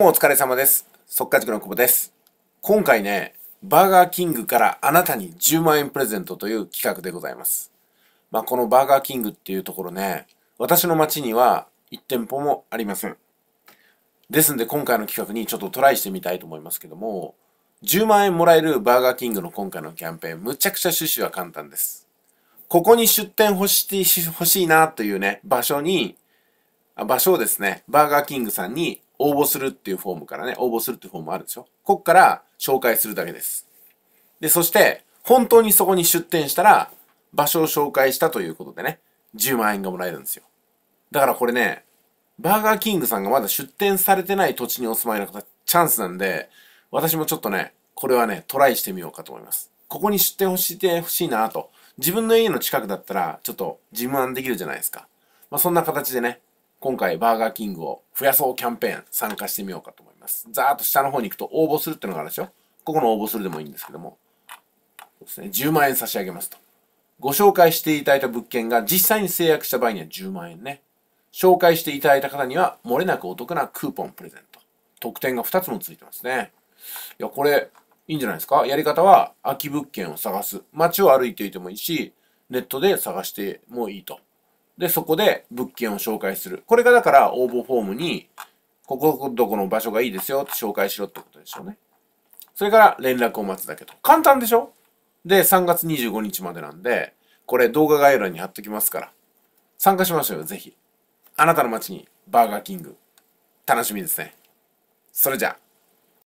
お疲れ様です。速稼塾の久保です。今回ね、バーガーキングからあなたに10万円プレゼントという企画でございます。まあ、このバーガーキングっていうところね、私の町には1店舗もありません。ですんで今回の企画にちょっとトライしてみたいと思いますけども、10万円もらえるバーガーキングの今回のキャンペーン、むちゃくちゃ趣旨は簡単です。ここに出店欲し欲しいなというね、場所に、場所をですね、バーガーキングさんに応募するっていうフォームからね、応募するっていうフォームあるでしょこっから紹介するだけです。で、そして、本当にそこに出店したら、場所を紹介したということでね、10万円がもらえるんですよ。だからこれね、バーガーキングさんがまだ出店されてない土地にお住まいの方、チャンスなんで、私もちょっとね、これはね、トライしてみようかと思います。ここに出店をしてほしいなと。自分の家の近くだったら、ちょっと自慢できるじゃないですか。まあ、そんな形でね、今回バーガーキングを増やそうキャンペーン参加してみようかと思います。ざーっと下の方に行くと応募するってのがあるでしょここの応募するでもいいんですけども、ですね、10万円差し上げますと。ご紹介していただいた物件が実際に制約した場合には10万円ね。紹介していただいた方には漏れなくお得なクーポンプレゼント。特典が2つもついてますね。いや、これ、いいんじゃないですかやり方は、空き物件を探す。街を歩いていてもいいし、ネットで探してもいいと。で、そこで物件を紹介する。これがだから応募フォームに、ここどこの場所がいいですよって紹介しろってことでしょうね。それから連絡を待つだけと。簡単でしょで、3月25日までなんで、これ動画概要欄に貼っときますから、参加しましょうよ、ぜひ。あなたの街にバーガーキング。楽しみですね。それじゃあ。